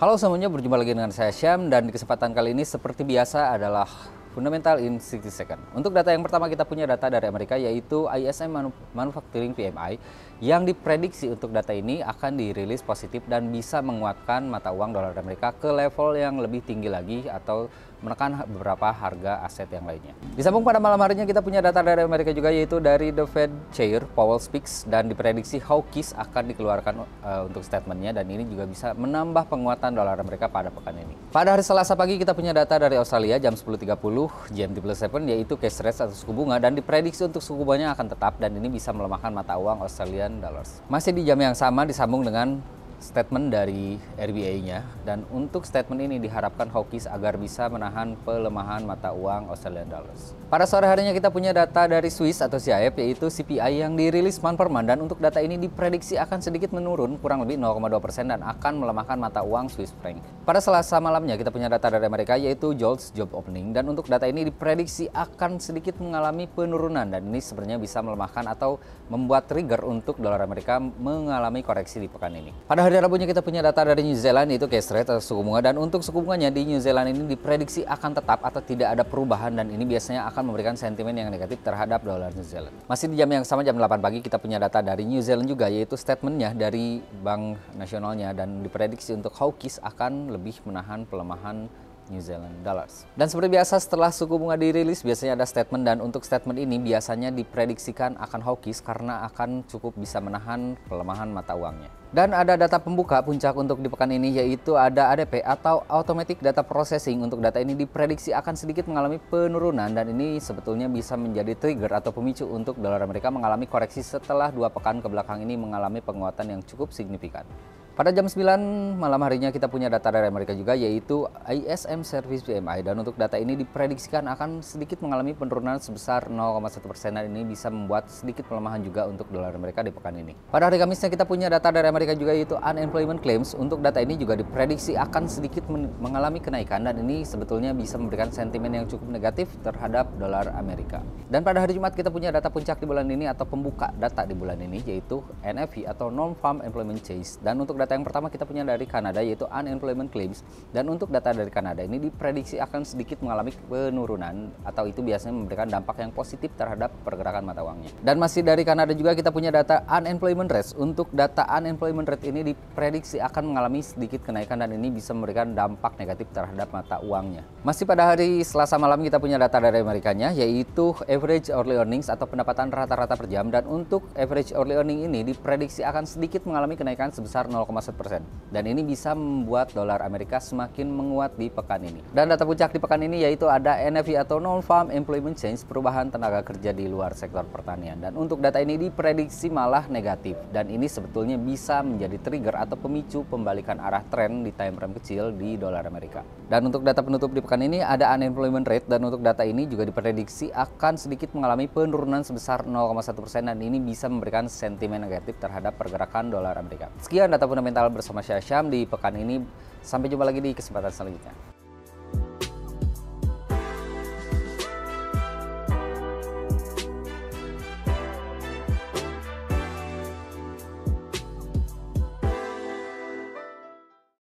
Halo semuanya, berjumpa lagi dengan saya Syam dan di kesempatan kali ini seperti biasa adalah Fundamental in 60 Second. Untuk data yang pertama kita punya data dari Amerika yaitu ISM Manufacturing PMI yang diprediksi untuk data ini akan dirilis positif dan bisa menguatkan mata uang dolar Amerika ke level yang lebih tinggi lagi atau menekan beberapa harga aset yang lainnya. Disambung pada malam harinya kita punya data dari Amerika juga yaitu dari The Fed Chair Powell Speaks dan diprediksi hawkish akan dikeluarkan uh, untuk statementnya dan ini juga bisa menambah penguatan dolar Amerika pada pekan ini. Pada hari Selasa pagi kita punya data dari Australia jam 10.30 GMT plus 7 yaitu cash rate atau suku bunga dan diprediksi untuk suku bunganya akan tetap dan ini bisa melemahkan mata uang Australian dollars. Masih di jam yang sama disambung dengan statement dari RBA-nya dan untuk statement ini diharapkan hawkish agar bisa menahan pelemahan mata uang Australian Dollars. Pada sore harinya kita punya data dari Swiss atau CIF yaitu CPI yang dirilis man per man dan untuk data ini diprediksi akan sedikit menurun kurang lebih 0,2% dan akan melemahkan mata uang Swiss franc. Pada Selasa malamnya kita punya data dari Amerika yaitu JOLTS job opening dan untuk data ini diprediksi akan sedikit mengalami penurunan dan ini sebenarnya bisa melemahkan atau membuat trigger untuk dolar Amerika mengalami koreksi di pekan ini. Pada hari Saudara punya kita punya data dari New Zealand itu case rate atau suku bunga dan untuk suku bunganya di New Zealand ini diprediksi akan tetap atau tidak ada perubahan dan ini biasanya akan memberikan sentimen yang negatif terhadap dolar New Zealand. Masih di jam yang sama jam 8 pagi kita punya data dari New Zealand juga yaitu statementnya dari bank nasionalnya dan diprediksi untuk hawkish akan lebih menahan pelemahan New Zealand Dollars. Dan seperti biasa setelah suku bunga dirilis biasanya ada statement dan untuk statement ini biasanya diprediksikan akan hawkish karena akan cukup bisa menahan pelemahan mata uangnya. Dan ada data pembuka puncak untuk di pekan ini yaitu ada ADP atau Automatic Data Processing. Untuk data ini diprediksi akan sedikit mengalami penurunan dan ini sebetulnya bisa menjadi trigger atau pemicu untuk dolar Amerika mengalami koreksi setelah dua pekan ke belakang ini mengalami penguatan yang cukup signifikan. Pada jam 9 malam harinya kita punya data dari Amerika juga yaitu ISM Service PMI dan untuk data ini diprediksikan akan sedikit mengalami penurunan sebesar 0,1 persen dan ini bisa membuat sedikit pelemahan juga untuk dolar Amerika di pekan ini. Pada hari Kamisnya kita punya data dari Amerika juga yaitu unemployment claims untuk data ini juga diprediksi akan sedikit mengalami kenaikan dan ini sebetulnya bisa memberikan sentimen yang cukup negatif terhadap dolar Amerika. Dan pada hari Jumat kita punya data puncak di bulan ini atau pembuka data di bulan ini yaitu NFI atau Non Farm Employment Chase dan untuk data data yang pertama kita punya dari Kanada yaitu unemployment claims dan untuk data dari Kanada ini diprediksi akan sedikit mengalami penurunan atau itu biasanya memberikan dampak yang positif terhadap pergerakan mata uangnya. Dan masih dari Kanada juga kita punya data unemployment rate. Untuk data unemployment rate ini diprediksi akan mengalami sedikit kenaikan dan ini bisa memberikan dampak negatif terhadap mata uangnya. Masih pada hari Selasa malam kita punya data dari Amerikanya yaitu average early earnings atau pendapatan rata-rata per jam dan untuk average early earning ini diprediksi akan sedikit mengalami kenaikan sebesar 0 persen. Dan ini bisa membuat dolar Amerika semakin menguat di pekan ini. Dan data puncak di pekan ini yaitu ada NFI atau Non-Farm Employment Change, perubahan tenaga kerja di luar sektor pertanian. Dan untuk data ini diprediksi malah negatif. Dan ini sebetulnya bisa menjadi trigger atau pemicu pembalikan arah tren di time frame kecil di dolar Amerika. Dan untuk data penutup di pekan ini ada unemployment rate dan untuk data ini juga diprediksi akan sedikit mengalami penurunan sebesar 0,1% dan ini bisa memberikan sentimen negatif terhadap pergerakan dolar Amerika. Sekian data penutup fundamental bersama Syam di pekan ini. Sampai jumpa lagi di kesempatan selanjutnya.